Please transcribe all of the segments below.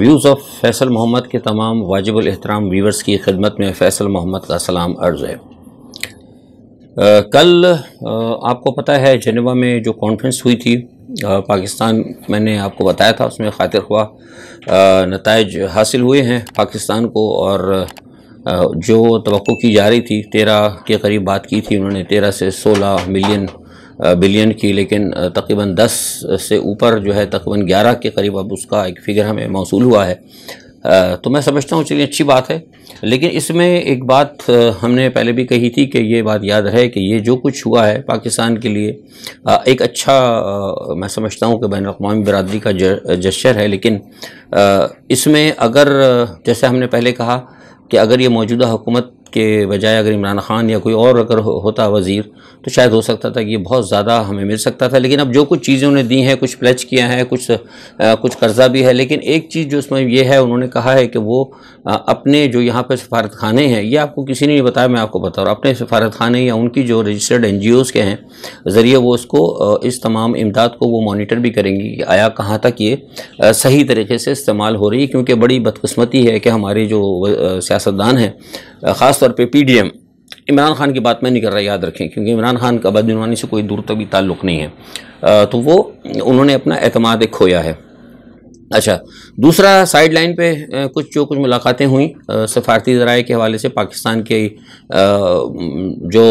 views of Faisal Mohammad के तमाम वाजिब एहतराम व्यूवर्स की खिदमत में फैसल मोहम्मद का सलाम अर्ज़ है आ, कल आ, आपको पता है जनेवा में जो कॉन्फ्रेंस हुई थी आ, पाकिस्तान मैंने आपको बताया था उसमें खातिर हुआ नतज हासिल हुए हैं पाकिस्तान को और जो तो की जा रही थी तेरह के करीब बात की थी उन्होंने तेरह से सोलह मिलियन बिलियन की लेकिन तकरीबन दस से ऊपर जो है तकरीबन ग्यारह के करीब अब उसका एक फिगर हमें मौसू हुआ है तो मैं समझता हूँ चलिए अच्छी बात है लेकिन इसमें एक बात हमने पहले भी कही थी कि ये बात याद रहे कि ये जो कुछ हुआ है पाकिस्तान के लिए एक अच्छा मैं समझता हूँ कि बैन अवी बरदरी का जश्र है लेकिन इसमें अगर जैसे हमने पहले कहा कि अगर ये मौजूदा हुकूमत के बजाय अगर इमरान ख़ान या कोई और अगर हो, होता वज़ीर तो शायद हो सकता था कि ये बहुत ज़्यादा हमें मिल सकता था लेकिन अब जो कुछ चीज़ें उन्हें दी हैं कुछ प्लेच किया है कुछ आ, कुछ कर्जा भी है लेकिन एक चीज़ जो उसमें यह है उन्होंने कहा है कि वो आ, अपने जो यहाँ पर सफारत खाने हैं ये आपको किसी ने नहीं बताया मैं आपको बता रहा हूँ अपने सफारत खाने या उनकी जो रजिस्टर्ड एन जी ओज़ के हैं ज़रिए वो उसको इस तमाम इमदाद को वो मोनीटर भी करेंगी कि आया कहाँ तक ये सही तरीके से इस्तेमाल हो रही है क्योंकि बड़ी बदकस्मती है कि हमारे जो सियासतदान हैं ख़ास तौर पे पीडीएम इमरान खान की बात मैं नहीं कर रहा याद रखें क्योंकि इमरान खान का बदनवानी से कोई दूर तक भी ताल्लुक़ नहीं है तो वो उन्होंने अपना अतमाद खोया है अच्छा दूसरा साइड लाइन पे कुछ जो कुछ मुलाकातें हुई सफारती ज़राए के हवाले से पाकिस्तान के जो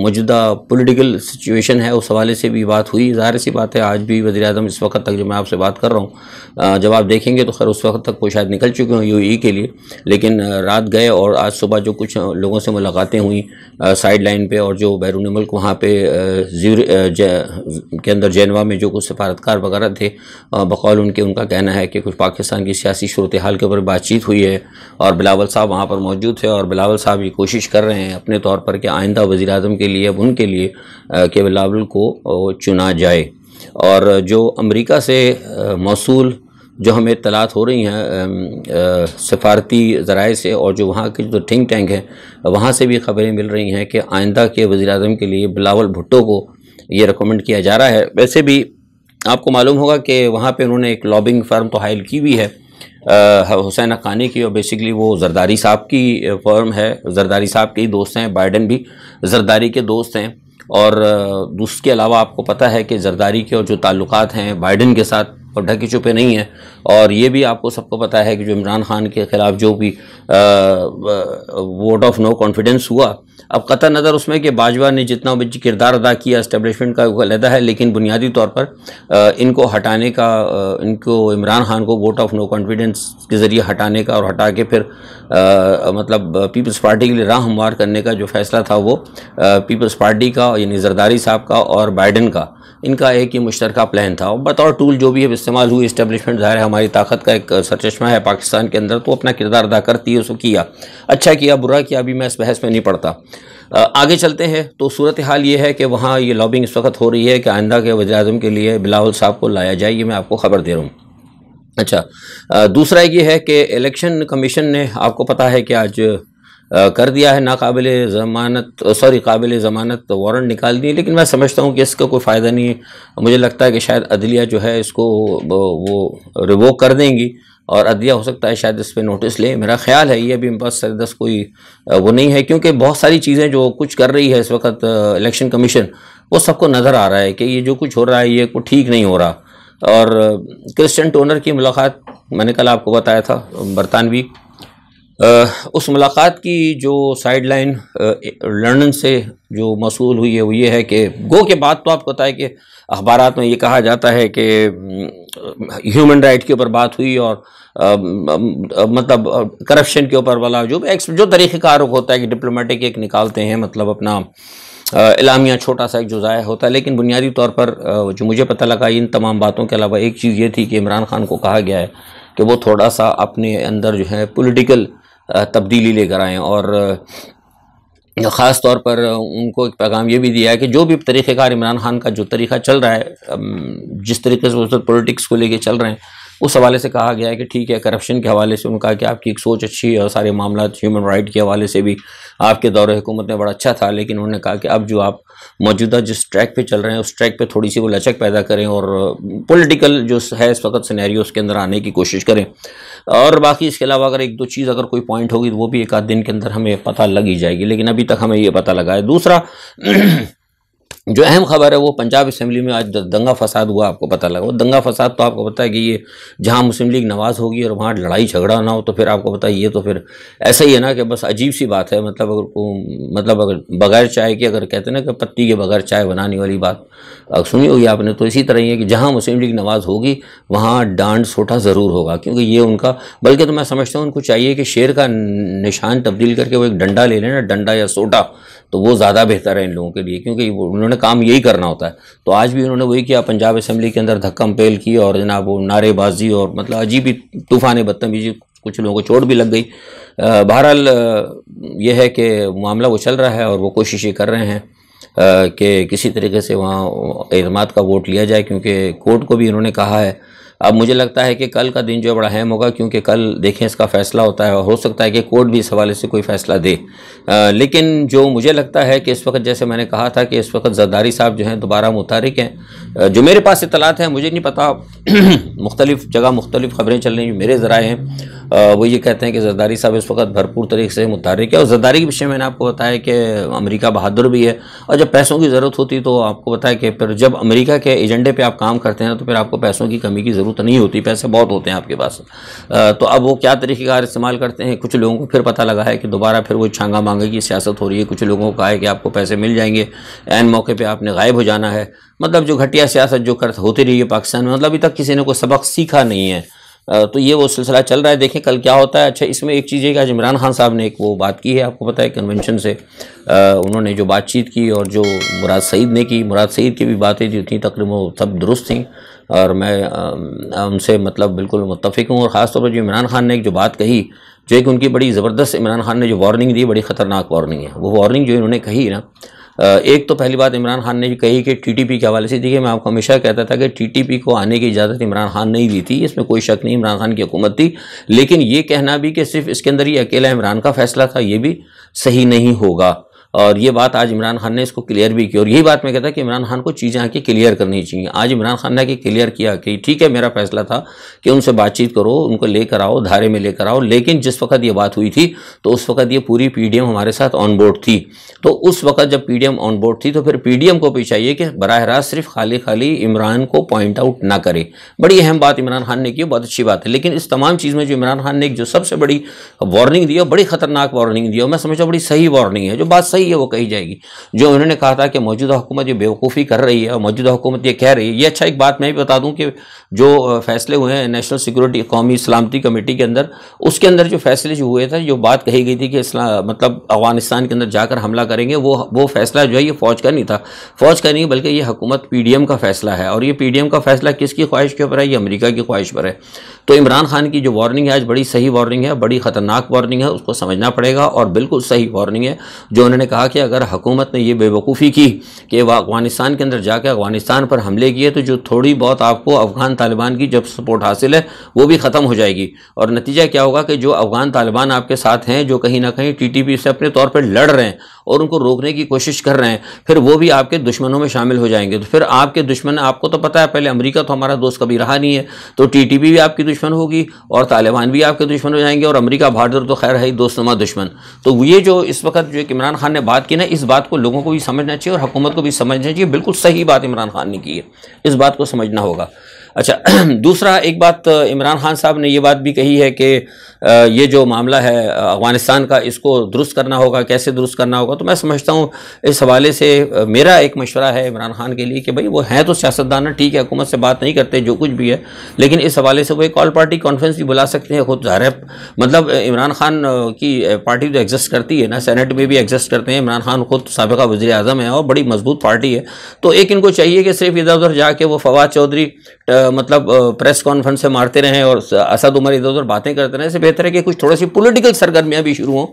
मौजूदा पॉलिटिकल सिचुएशन है उस हवाले से भी बात हुई ज़ाहिर सी बात है आज भी वजी अजम इस वक्त तक जो मैं आपसे बात कर रहा हूँ जब आप देखेंगे तो खैर उस वक्त तक वो शायद निकल चुके हों यू e के लिए लेकिन रात गए और आज सुबह जो कुछ लोगों से मुलाकातें हुई साइड लाइन पर और जो बैरून मुल्क वहाँ पर जीर के अंदर जैनवा में जो कुछ सफारतकार वगैरह थे बकौल उनके उनका कहना है है कि कुछ पाकिस्तान की सियासी सूरत हाल के ऊपर बातचीत हुई है और बिलावल साहब वहाँ पर मौजूद थे और बिलावल साहब ये कोशिश कर रहे हैं अपने तौर पर कि आइंदा वज़ी अजम के लिए अब उनके लिए कि बिलावल को चुना जाए और जो अमरीका से मौसूल जो हमें तलात हो रही हैं सफारती ज़राए से और जो वहाँ के जो थिंक टैंक हैं वहाँ से भी खबरें मिल रही हैं कि आइंदा के वज़ी अजम के लिए बिलावल भुट्टो को ये रिकमेंड किया जा रहा है वैसे भी आपको मालूम होगा कि वहाँ पे उन्होंने एक लॉबिंग फर्म तो हायल की हुई है हुसैन अकानी की और बेसिकली वो जरदारी साहब की फर्म है जरदारी साहब के ही दोस्त हैं बाइडन भी जरदारी के दोस्त हैं और उसके अलावा आपको पता है कि जरदारी के और जो ताल्लुकात हैं बाइडन के साथ और ढके छुपे नहीं है और ये भी आपको सबको पता है कि जो इमरान खान के ख़िलाफ़ जो भी वोट ऑफ नो कॉन्फिडेंस हुआ अब कत नज़र उसमें कि बाजवा ने जितना भी किरदार अदा किया इस्टेबलिशमेंट का अलहदा है लेकिन बुनियादी तौर पर इनको हटाने का इनको इमरान खान को वोट ऑफ नो कॉन्फिडेंस के ज़रिए हटाने का और हटा के फिर आ, मतलब पीपल्स पार्टी के लिए राह हमवार करने का जो फैसला था वो पीपल्स पार्टी का यानी जरदारी साहब का और बाइडन का इनका एक ही मुश्तरक प्लान था बतौर टूल जो भी है इस्तेमाल हुई इस्टेबलिशमेंट ज़ाहिर है हमारी ताकत का एक सरचमा है पाकिस्तान के अंदर तो अपना किरदार अदा करती है उसको किया अच्छा किया बुरा किया अभी मैं इस बहस में नहीं पड़ता आगे चलते हैं तो सूरत हाल ये है कि वहाँ ये लॉबिंग इस वक्त हो रही है कि आइंदा के अजम के लिए बिलावल साहब को लाया जाए ये मैं आपको ख़बर दे रहा हूँ अच्छा दूसरा ये है कि इलेक्शन कमीशन ने आपको पता है कि आज कर दिया है नाकबिल ज़मानत सॉरी काबिल ज़मानत वारंट तो निकाल दिए लेकिन मैं समझता हूँ कि इसका कोई फ़ायदा नहीं है मुझे लगता है कि शायद अदलिया जो है इसको वो रिवोक कर देंगी और अदलिया हो सकता है शायद इस पर नोटिस लें मेरा ख्याल है ये अभी बस सरदस कोई वो नहीं है क्योंकि बहुत सारी चीज़ें जो कुछ कर रही है इस वक्त इलेक्शन कमीशन वो सबको नज़र आ रहा है कि ये जो कुछ हो रहा है ये कुछ ठीक नहीं हो रहा और क्रिश्चन टोनर की मुलाकात मैंने कल आपको बताया था बरतानवी उस मुलाकात की जो साइड लाइन लंदन से जो मसूल हुई है वो ये है कि गो के बाद तो आपको पता है कि अखबार में ये कहा जाता है कि ह्यूमन राइट के ऊपर बात हुई और आ, मतलब करप्शन के ऊपर वाला जो एक जो तरीक़ेकार होता है कि डिप्लोमेटिक एक निकालते हैं मतलब अपना इलामिया छोटा सा एक जो ज़ाया होता है लेकिन बुनियादी तौर पर जो मुझे पता लगा इन तमाम बातों के अलावा एक चीज़ ये थी कि इमरान खान को कहा गया है कि वो थोड़ा सा अपने अंदर जो है पोलिटिकल तब्दीली लेकर आएँ और ख़ास तौर पर उनको एक पैगाम ये भी दिया है कि जो भी तरीक़ेकार इमरान खान का जो तरीका चल रहा है जिस तरीके से उस पॉलिटिक्स को लेकर चल रहे हैं उस हवाले से कहा गया है कि ठीक है करप्शन के हवाले से उनका कि आपकी एक सोच अच्छी है और सारे मामला ह्यूमन राइट के हवाले से भी आपके दौर हुकूमत में बड़ा अच्छा था लेकिन उन्होंने कहा कि अब जो आप मौजूदा जिस ट्रैक पे चल रहे हैं उस ट्रैक पे थोड़ी सी वो लचक पैदा करें और पॉलिटिकल जो है इस वक्त सिनेरियो उसके अंदर आने की कोशिश करें और बाकी इसके अलावा अगर एक दो चीज़ अगर कोई पॉइंट होगी तो वो भी एक आध दिन के अंदर हमें पता लग ही जाएगी लेकिन अभी तक हमें ये पता लगा है दूसरा जो अहम खबर है वो पंजाब असम्बली में आज दंगा फसाद हुआ आपको पता लगा वो दंगा फसाद तो आपको पता है कि ये जहाँ मुस्लिम लीग नवाज होगी और वहाँ लड़ाई झगड़ा ना हो तो फिर आपको पता है ये तो फिर ऐसा ही है ना कि बस अजीब सी बात है मतलब अगर मतलब अगर बगैर चाय के अगर कहते ना कि पत्ती के बगैर चाय बनाने वाली बात सुनी होगी आपने तो इसी तरह ही है कि जहाँ मुस्लिम लीग नवाज होगी वहाँ डांड सोटा ज़रूर होगा क्योंकि ये उनका बल्कि तो मैं समझता हूँ उनको चाहिए कि शेर का निशान तब्दील करके वो एक डंडा ले लें ना डंडा या सोटा तो वो ज़्यादा बेहतर है इन लोगों के लिए क्योंकि उन्होंने काम यही करना होता है तो आज भी उन्होंने वही किया पंजाब असम्बली के अंदर धक्कम पेल की और जनाब वो नारेबाजी और मतलब अजीब ही तूफ़ान बदतमीजी कुछ लोगों को चोट भी लग गई बहरहाल ये है कि मामला वो चल रहा है और वो कोशिश ये कर रहे हैं कि किसी तरीके से वहाँ अहतमाद का वोट लिया जाए क्योंकि कोर्ट को भी इन्होंने कहा है अब मुझे लगता है कि कल का दिन जो है बड़ा अहम होगा क्योंकि कल देखें इसका फैसला होता है और हो सकता है कि कोर्ट भी इस हवाले से कोई फैसला दे आ, लेकिन जो मुझे लगता है कि इस वक्त जैसे मैंने कहा था कि इस वक्त जरदारी साहब जो हैं दोबारा मुतारिक हैं जो मेरे पास इतलात हैं मुझे नहीं पता मुख्तलिफ जगह मुख्तलिफ खबरें चल रही मेरे जराए हैं वो ये कहते हैं कि जरदारी साहब इस वक्त भरपूर तरीके से मुतहरक है और जरदारी के विषय मैंने आपको बताया कि अमेरिका बहादुर भी है और जब पैसों की ज़रूरत होती तो आपको बताया कि फिर जब अमेरिका के एजेंडे पर आप काम करते हैं तो फिर आपको पैसों की कमी की ज़रूरत नहीं होती पैसे बहुत होते हैं आपके पास तो अब वो क्या तरीक़ेकार इस्तेमाल करते हैं कुछ लोगों को फिर पता लगा है कि दोबारा फिर वो छांगा मांगे की सियासत हो रही है कुछ लोगों को कहा है कि आपको पैसे मिल जाएंगे एन मौके पर आपने गायब हो जाना है मतलब जो घटिया सियासत जो कर होती रही है पाकिस्तान में मतलब अभी तक किसी ने कोई सबक सीखा नहीं है तो ये वो सिलसिला चल रहा है देखें कल क्या होता है अच्छा इसमें एक चीज़ है कि आज इमरान खान साहब ने एक वो बात की है आपको पता है कन्वेंशन से उन्होंने जो बातचीत की और जो मुराद सईद ने की मुराद सईद की भी बातें जो थी तकरीबन सब दुरुस्त थी और मैं उनसे मतलब बिल्कुल मुतफ़िक हूँ और ख़ासतौर पर जो इमरान खान ने एक जो बात कही जो एक उनकी बड़ी ज़बरदस्त इमरान खान ने जो वार्निंग दी बड़ी ख़तरनाक वार्निंग है वो वार्निंग जो इन्होंने कही ना एक तो पहली बात इमरान खान ने भी कही कि टीटीपी के हवाले से देखिए मैं आपको हमेशा कहता था कि टीटीपी को आने की इजाज़त इमरान खान नहीं दी थी इसमें कोई शक नहीं इमरान खान की हुकूमत थी लेकिन ये कहना भी कि सिर्फ इसके अंदर ही अकेला इमरान का फैसला था ये भी सही नहीं होगा और ये बात आज इमरान खान ने इसको क्लियर भी की और यही बात मैं कहता कि इमरान खान को चीज़ें आके क्लियर करनी चाहिए आज इमरान खान ने आके क्लियर किया कि ठीक है मेरा फैसला था कि उनसे बातचीत करो उनको लेकर आओ धारे में लेकर आओ लेकिन जिस वक्त ये बात हुई थी तो उस वक्त ये पूरी पी हमारे साथ ऑन बोर्ड थी तो उस वक्त जब पी ऑन बोर्ड थी तो फिर पी को भी चाहिए कि बरह रास्त सिर्फ खाली खाली इमरान को पॉइंट आउट ना करे बड़ी अहम बात इमरान खान ने की बहुत अच्छी बात है लेकिन इस तमाम चीज़ में जो इमरान खान ने जो सबसे बड़ी वार्निंग दी और बड़ी खतरनाक वार्निंग दी है मैं समझता बड़ी सही वार्निंग है जो बात सही रही है वो कही जाएगी जो उन्होंने कहा था कि मौजूदा हुकूमत ये बेवकूफ़ी कर रही है और मौजूदा हुकूमत ये कह रही है ये अच्छा एक बात मैं भी बता दूं कि जो फैसले हुए हैं नेशनल सिक्योरिटी कौमी सलामती कमेटी के अंदर उसके अंदर जो फैसले जो हुए थे जो बात कही गई थी कि मतलब अफगानिस्तान के अंदर जाकर हमला करेंगे वो वो फैसला जो है ये फ़ौज का नहीं था फ़ौज का नहीं बल्कि ये हुकूमत पी का फैसला है और ये पी का फैसला किसकी ख्वाहिश के ऊपर है ये अमरीका की ख्वाहिश पर है तो इमरान खान की जो वार्निंग है आज बड़ी सही वार्निंग है बड़ी ख़तरनाक वार्निंग है उसको समझना पड़ेगा और बिल्कुल सही वार्निंग है जो उन्होंने कहा कहा कि अगर हुकूमत ने यह बेवकूफ़ी की कि वह अफगानिस्तान के अंदर जाकर अफगानिस्तान पर हमले किए तो जो थोड़ी बहुत आपको अफगान तालिबान की जब सपोर्ट हासिल है वो भी ख़त्म हो जाएगी और नतीजा क्या होगा कि जो अफगान तालिबान आपके साथ हैं जो कहीं ना कहीं टी टी पी से अपने तौर पर लड़ रहे हैं और उनको रोकने की कोशिश कर रहे हैं फिर वो भी आपके दुश्मनों में शामिल हो जाएंगे तो फिर आपके दुश्मन आपको तो पता है पहले अमरीका तो हमारा दोस्त कभी रहा नहीं है तो टी टी पी भी आपकी दुश्मन होगी और तालिबान भी आपके दुश्मन हो जाएंगे और अमरीका भारत तो खैर है दोस्तनुमा दुश्मन तो ये जो इस वक्त जो इमरान खान ने बात की ना इस बात को लोगों को भी समझना चाहिए और हुकूमत को भी समझना चाहिए बिल्कुल सही बात इमरान खान ने की है इस बात को समझना होगा अच्छा दूसरा एक बात इमरान खान साहब ने ये बात भी कही है कि ये जो मामला है अफ़गानिस्तान का इसको दुरुस्त करना होगा कैसे दुरुस्त करना होगा तो मैं समझता हूँ इस हवाले से मेरा एक मशवरा है इमरान खान के लिए कि भाई वो हैं तो सियासतदान ठीक है हुकूमत से बात नहीं करते जो कुछ भी है लेकिन इस हवाले से वो एक ऑल पार्टी कॉन्फ्रेंस भी बुला सकते हैं खुद ज़ाहिर मतलब इमरान खान की पार्टी तो एग्जस्ट करती है ना सेनेट में भी एग्जस्ट करते हैं इमरान खान खुद सबका वजी अजम है और बड़ी मजबूत पार्टी है तो एक इनको चाहिए कि सिर्फ इधर उधर जाके वो फवाद चौधरी मतलब प्रेस कॉन्फ्रेंस से मारते रहें और असद उमर इधर उधर बातें करते रहें इससे बेहतर है कि कुछ थोड़ी सी पॉलिटिकल सरगर्मियाँ भी शुरू हों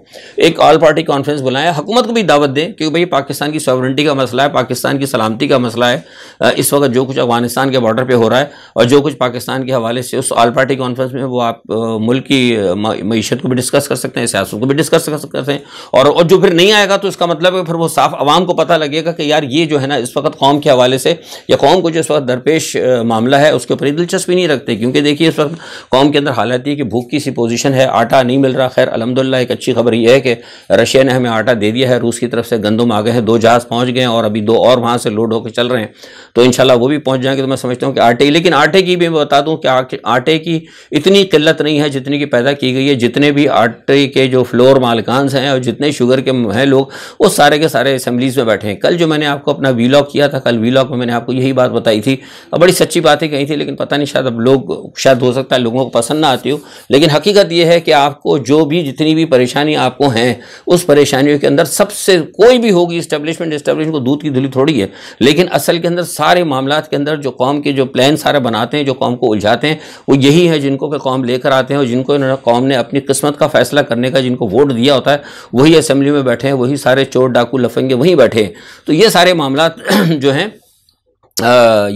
एक ऑल पार्टी कॉन्फ्रेंस बुलाएं हुकूमत को भी दावत दें क्योंकि भाई पाकिस्तान की सॉवरेंटी का मसला है पाकिस्तान की सलामती का मसला है इस वक्त जो कुछ अफगानिस्तान के बॉर्डर पर हो रहा है और जो कुछ पाकिस्तान के हवाले से उस ऑल पार्टी कॉन्फ्रेंस में वो आप मुल्क की मीशत को भी डिस्कस कर सकते हैं सियासत को भी डिस्कस कर सकते हैं और, और जो फिर नहीं आएगा तो इसका मतलब है फिर वो साफ आवाम को पता लगेगा कि यार ये जो है ना इस वक्त कौम के हवाले से या कौम को जो इस वक्त दरपेश मामला है है उसके ऊपर ही दिलचस्पी नहीं रखते क्योंकि देखिए इस वक्त कौम के अंदर हालत ये कि भूख की सी पोजीशन है आटा नहीं मिल रहा खैर अलहमदिल्ला एक अच्छी खबर यह है कि रशिया ने हमें आटा दे दिया है रूस की तरफ से गंदम आ गए हैं दो जहाज़ पहुँच गए और अभी दो और वहाँ से लोड होकर चल रहे हैं तो इन वो भी पहुँच जाएंगे तो मैं समझता हूँ कि आटे लेकिन आटे की भी मैं बता दूँ कि आटे की इतनी किल्लत नहीं है जितनी की पैदा की गई है जितने भी आटे के जो फ्लोर मालकानस हैं और जितने शुगर के हैं लोग वो सारे के सारे असम्बलीज में बैठे हैं कल जो मैंने आपको अपना वीलॉग किया था कल वीलॉग में मैंने आपको यही बात बताई थी और बड़ी सच्ची बात है कि नहीं थी लेकिन पता नहीं शायद अब लोग शायद हो सकता है लोगों को पसंद ना आती हो लेकिन हकीकत यह है कि आपको जो भी जितनी भी परेशानी आपको हैं उस परेशानियों के अंदर सबसे कोई भी होगी इस्टेब्लिशमेंट इस्टेब्लिशमेंट को दूध की धुली थोड़ी है लेकिन असल के अंदर सारे मामला के अंदर जो कौम के जो प्लान सारे बनाते हैं जो कौम को उलझाते हैं वो यही है जिनको के कौम लेकर आते हैं और जिनको कौम ने अपनी किस्मत का फैसला करने का जिनको वोट दिया होता है वही असेंबली में बैठे हैं वही सारे चोर डाकू लफेंगे वहीं बैठे हैं तो ये सारे मामला जो हैं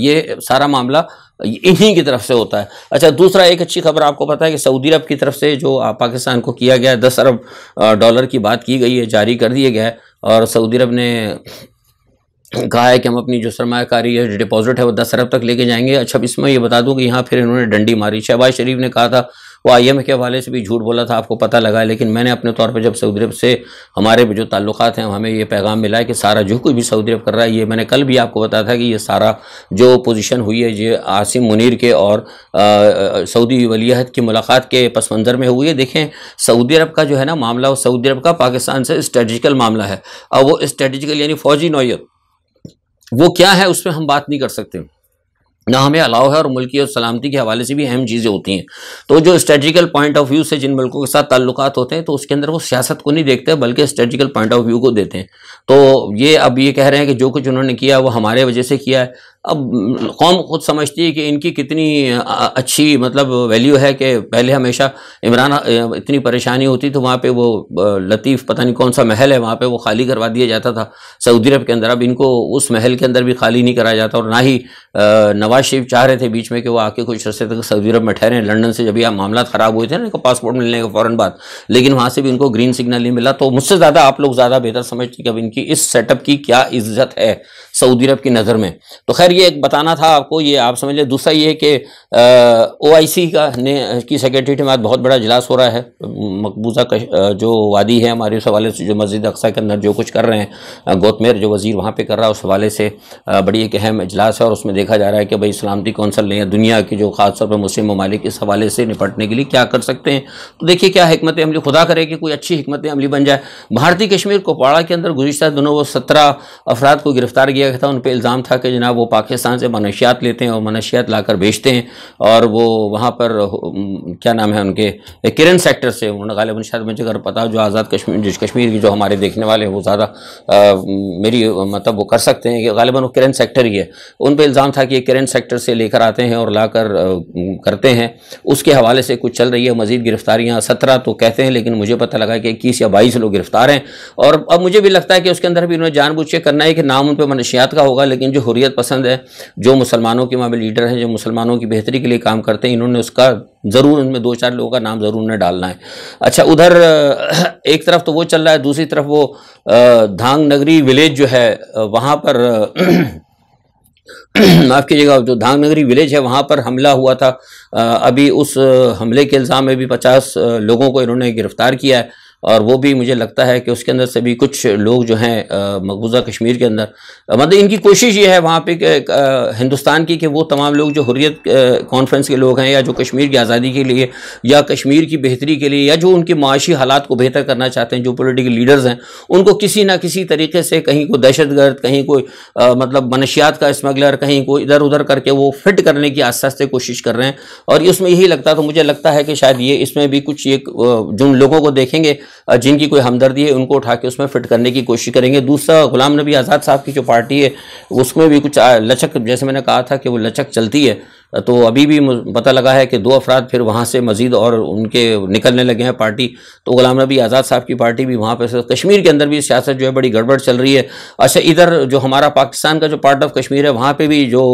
ये सारा मामला इन्हीं की तरफ से होता है अच्छा दूसरा एक अच्छी खबर आपको पता है कि सऊदी अरब की तरफ से जो पाकिस्तान को किया गया है दस अरब डॉलर की बात की गई है जारी कर दिया गया है और सऊदी अरब ने कहा है कि हम अपनी जो सरमाकारी है डिपॉजिट है वो दस अरब तक लेके जाएंगे अच्छा इसमें ये बता दूं कि यहाँ फिर इन्होंने डंडी मारी शहबाज शरीफ ने कहा था वो आई के हवाले से भी झूठ बोला था आपको पता लगा लेकिन मैंने अपने तौर पर जब सऊदी अरब से हमारे जो ताल्लुक हैं हमें ये पैगाम मिला है कि सारा जो कुछ भी सऊदी अरब कर रहा है ये मैंने कल भी आपको बताया था कि ये सारा जो पोजिशन हुई है ये आसिम मुनिर के और सऊदी वलीहत की मुलाकात के पस मंज़र में हुई है देखें सऊदी अरब का जो है ना मामला वो सऊदी अरब का पाकिस्तान से स्ट्रेटिकल मामला है और वो स्ट्रेटिकल यानी फ़ौजी नोयत वो क्या है उस पर हम बात नहीं कर सकते ना हमें अलाव है और मुल्की और सलामती के हवाले से भी अहम चीज़ें होती हैं तो जो स्ट्रेटिकल पॉइंट ऑफ व्यू से जिन मुल्कों के साथ ताल्लुक होते हैं तो उसके अंदर वो सियासत को नहीं देखते बल्कि स्ट्रेटिकल पॉइंट ऑफ व्यू को देते हैं तो ये अब ये कह रहे हैं कि जो कुछ उन्होंने किया वो हमारे वजह से किया है अब कौम खुद समझती है कि इनकी कितनी अच्छी मतलब वैल्यू है कि पहले हमेशा इमरान इतनी परेशानी होती तो वहाँ पे वो लतीफ़ पता नहीं कौन सा महल है वहाँ पे वो खाली करवा दिया जाता था सऊदी अरब के अंदर अब इनको उस महल के अंदर भी खाली नहीं कराया जाता और ना ही नवाज शरीफ चाह रहे थे बीच में कि वो आके कुछ अरसे तक सऊदी अरब में ठहरें लंडन से जब यह मामला ख़राब हुए थे ना इनको पासपोर्ट मिलने के फ़ौरन बाद लेकिन वहाँ से भी इनको ग्रीन सिग्नल नहीं मिला तो मुझसे ज़्यादा आप लोग ज़्यादा बेहतर समझते कि अब इनकी इस सेटअप की क्या इज्जत है सऊदी अरब की नज़र में तो खैर ये एक बताना था आपको ये आप समझ लें दूसरा ये कि ओ आई सी का ने की सेक्रेटरी के बाद बहुत बड़ा इजलास हो रहा है मकबूजा जो वादी है हमारे उस हवाले से जो मस्जिद अक्सा के अंदर जो कुछ कर रहे हैं गोतमेर जो वज़ीर वहाँ पर कर रहा है उस हवाले से बड़ी एक अहम इजलास है और उसमें देखा जा रहा है कि भाई सलामती कौंसल ने दुनिया की जो खासतौर पर मुस्लिम ममालिक इस हवाले से निपटने के लिए क्या कर सकते हैं तो देखिए क्या हमत अमली खुदा करे कि कोई अच्छी हमत अमली बन जाए भारतीय कश्मीर कुपवाड़ा के अंदर गुजशत दोनों वो सत्रह अफराद को गिरफ्तार किया गया था उन पर इल्ज़ाम था कि जनाब वो पाकिस्तान से मनशियात लेते हैं और मनशियात लाकर बेचते हैं और वो वहाँ पर क्या नाम है उनके किरण सेक्टर से उन्होंने गालिबन शायद मुझे अगर पता जो आज़ाद कश्मीर कश्मीर की जो हमारे देखने वाले हैं वो ज़्यादा मेरी मतलब वो कर सकते हैं कि गालिबा वो किरण सेक्टर ही है उन पर इल्ज़ाम था कि ये किरण सेक्टर से लेकर आते हैं और ला कर करते हैं उसके हवाले से कुछ चल रही है मज़ीद गिरफ्तारियाँ सत्रह तो कहते हैं लेकिन मुझे पता लगा कि इक्कीस या बाईस लोग गिरफ्तार हैं और अब मुझे भी लगता है कि उसके अंदर भी उन्होंने जानबूझ के करना है कि नाम उन पर मनशियात का होगा लेकिन जो हुरियत पसंद है जो मुसलमानों के वहाँ पर लीडर हैं जो मुसलमानों की बेहतरी के लिए काम करते हैं इन्होंने उसका ज़रूर उनमें दो चार लोगों का नाम ज़रूर उन्हें डालना है अच्छा उधर एक तरफ तो वो चल रहा है दूसरी तरफ वो धांग नगरी विलेज जो है वहाँ पर माफ़ कीजिएगा जो धांग नगरी विलेज है वहाँ पर हमला हुआ था अभी उस हमले के इल्ज़ाम में भी पचास लोगों को इन्होंने गिरफ्तार किया है और वो भी मुझे लगता है कि उसके अंदर से भी कुछ लोग जो हैं मकबूजा कश्मीर के अंदर मतलब इनकी कोशिश ये है वहाँ पे कि हिंदुस्तान की कि वो तमाम लोग जो हुरियत कॉन्फ्रेंस के लोग हैं या जो कश्मीर की आज़ादी के लिए या कश्मीर की बेहतरी के लिए या जो उनके माशी हालात को बेहतर करना चाहते हैं जो पोलिटिकल लीडर्स हैं उनको किसी ना किसी तरीके से कहीं को दहशत गर्द कहीं कोई मतलब मनशियात का स्मगलर कहीं को इधर उधर करके वो फिट करने की आस्था से कोशिश कर रहे हैं और उसमें यही लगता तो मुझे लगता है कि शायद ये इसमें भी कुछ एक जिन लोगों को देखेंगे जिनकी कोई हमदर्दी है उनको उठा के उसमें फिट करने की कोशिश करेंगे दूसरा गुलाम नबी आज़ाद साहब की जो पार्टी है उसमें भी कुछ लचक जैसे मैंने कहा था कि वो लचक चलती है तो अभी भी पता लगा है कि दो अफराद फिर वहाँ से मजीद और उनके निकलने लगे हैं पार्टी तो गुलाम नबी आज़ाद साहब की पार्टी भी वहाँ पर कश्मीर के अंदर भी सियासत जो है बड़ी गड़बड़ चल रही है अच्छा इधर जो हमारा पाकिस्तान का जो पार्ट ऑफ कश्मीर है वहाँ पर भी जो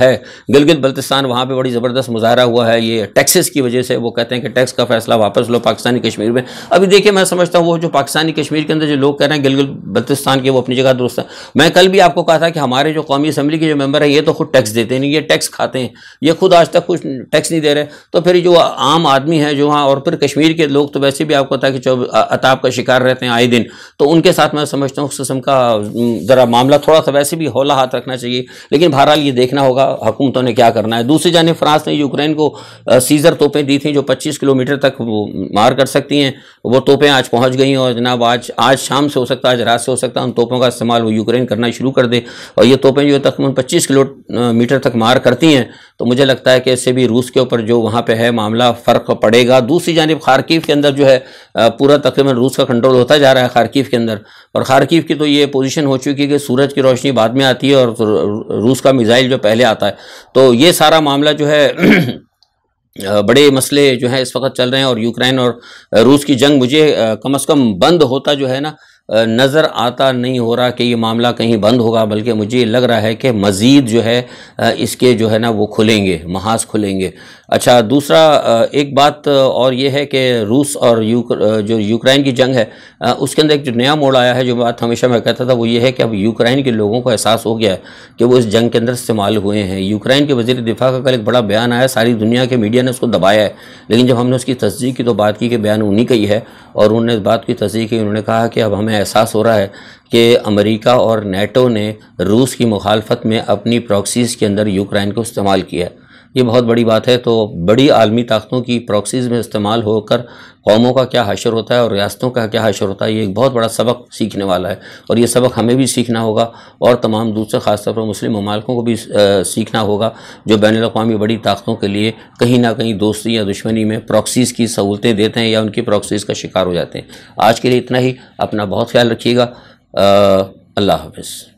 है गिलगित बल्तिस्तान वहाँ पर बड़ी ज़बरदस्त मुजाहरा हुआ है ये टैक्सेस की वजह से वो कहते हैं कि टैक्स का फैसला वापस लो पाकिस्तानी कश्मीर में अभी देखिए मैं समझता हूँ वो जो पाकिस्तानी कश्मीर के अंदर जो लोग कह रहे हैं गिलगित बल्तिस्तान के वो अपनी जगह दुरुस्त है मैं कल भी आपको कहा था कि हमारे जो कौमी असम्बली के जो मेम्बर है ये तो खुद टैक्स देते नहीं ये टैक्स खाते हैं ये खुद आज तक कुछ टैक्स नहीं दे रहे तो फिर जो आम आदमी है जो हाँ और फिर कश्मीर के लोग तो वैसे भी आपको पता है कि अताब का शिकार रहते हैं आए दिन तो उनके साथ मैं समझता हूँ उस किस्म का ज़रा मामला थोड़ा सा वैसे भी हौला हाथ रखना चाहिए लेकिन बहरहाल ये देखना होगा हुकूमतों ने क्या करना है दूसरी जानब फ्रांस ने यूक्रेन को सीज़र तोपें दी थी जो पच्चीस किलोमीटर तक वो मार कर सकती हैं वो तोपें आज पहुँच गई और जनाब आज आज शाम से हो सकता है आज रात से हो सकता है उन तोपों का इस्तेमाल वो यूक्रेन करना शुरू कर दे और ये तोपें जो तकरीबन पच्चीस किलोमीटर तक मार करती हैं तो मुझे लगता है कि इससे भी रूस के ऊपर जो वहाँ पे है मामला फ़र्क पड़ेगा दूसरी जानब खारकीव के अंदर जो है पूरा तकरीबन रूस का कंट्रोल होता जा रहा है खारकीव के अंदर और खारकीव की तो ये पोजीशन हो चुकी है कि सूरज की रोशनी बाद में आती है और रूस का मिज़ाइल जो पहले आता है तो ये सारा मामला जो है बड़े मसले जो हैं इस वक्त चल रहे हैं और यूक्रेन और रूस की जंग मुझे कम अज़ कम बंद होता जो है ना नज़र आता नहीं हो रहा कि ये मामला कहीं बंद होगा बल्कि मुझे लग रहा है कि मज़ीद जो है इसके जो है ना वो खुलेंगे महाज खुलेंगे अच्छा दूसरा एक बात और ये है कि रूस और यूक जो यूक्रेन की जंग है उसके अंदर एक जो नया मोड़ आया है जो बात हमेशा मैं कहता था वो ये है कि अब यूक्रेन के लोगों को एहसास हो गया है कि वो इस जंग के अंदर इस्तेमाल हुए हैं यूक्रेन के वजीर दिफा का कल एक बड़ा बयान आया सारी दुनिया के मीडिया ने उसको दबाया है लेकिन जब हमने उसकी तस्दीक की तो बात की कि बयान उन्हीं का ही है और उन्होंने इस बात की तस्दीक की उन्होंने कहा कि अब हमें एहसास हो रहा है कि अमेरिका और नेटो ने रूस की मुखालफत में अपनी प्रॉक्सीज़ के अंदर यूक्रेन को इस्तेमाल किया है ये बहुत बड़ी बात है तो बड़ी आलमी ताकतों की प्रॉक्सीज़ में इस्तेमाल होकर कौमों का क्या हशर होता है और रियासतों का क्या हशर होता है ये एक बहुत बड़ा सबक सीखने वाला है और ये सबक हमें भी सीखना होगा और तमाम दूसरे ख़ासतौर पर मुस्लिम ममालकों को भी सीखना होगा जो बैन अवी बड़ी ताकतों के लिए कहीं ना कहीं दोस्ती या दुश्मनी में प्रॉक्सीज़ की सहूलतें देते हैं या उनकी प्रॉक्सीज़ का शिकार हो जाते हैं आज के लिए इतना ही अपना बहुत ख्याल रखिएगा अल्लाह हाफिज़